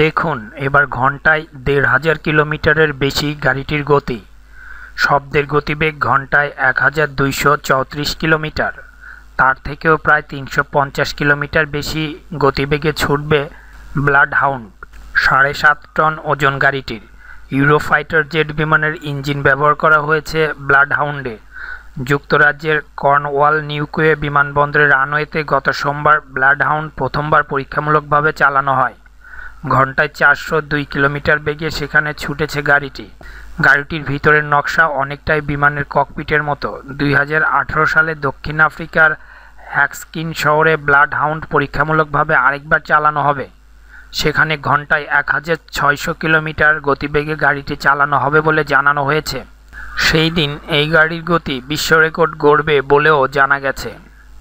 দেখুন এবার ঘন্টায় দেড় হাজার কিলোমিটারের বেশি গাড়িটির গতি শব্দের গতিবেগ ঘন্টায় এক হাজার দুইশো চৌত্রিশ কিলোমিটার তার থেকেও প্রায় তিনশো পঞ্চাশ কিলোমিটার বেশি গতিবেগে ছুটবে ব্লাড হাউন্ড সাড়ে সাত টন ওজন গাড়িটির ইউরোফাইটার জেট বিমানের ইঞ্জিন ব্যবহার করা হয়েছে ব্লাড হাউন্ডে যুক্তরাজ্যের কর্নওয়াল নিউকুয়ে বিমানবন্দরের রানওয়েতে গত সোমবার ব্লাড হাউন্ড প্রথমবার পরীক্ষামূলকভাবে চালানো হয় ঘন্টায় চারশো দুই কিলোমিটার বেগে সেখানে ছুটেছে গাড়িটি গাড়িটির ভিতরের নকশা অনেকটাই বিমানের ককপিটের মতো দুই সালে দক্ষিণ আফ্রিকার হ্যাকস্কিন শহরে ব্লাড হাউন্ড পরীক্ষামূলকভাবে আরেকবার চালানো হবে সেখানে ঘন্টায় এক হাজার ছয়শো কিলোমিটার গতিবেগে গাড়িটি চালানো হবে বলে জানানো হয়েছে সেই দিন এই গাড়ির গতি বিশ্ব রেকর্ড গড়বে বলেও জানা গেছে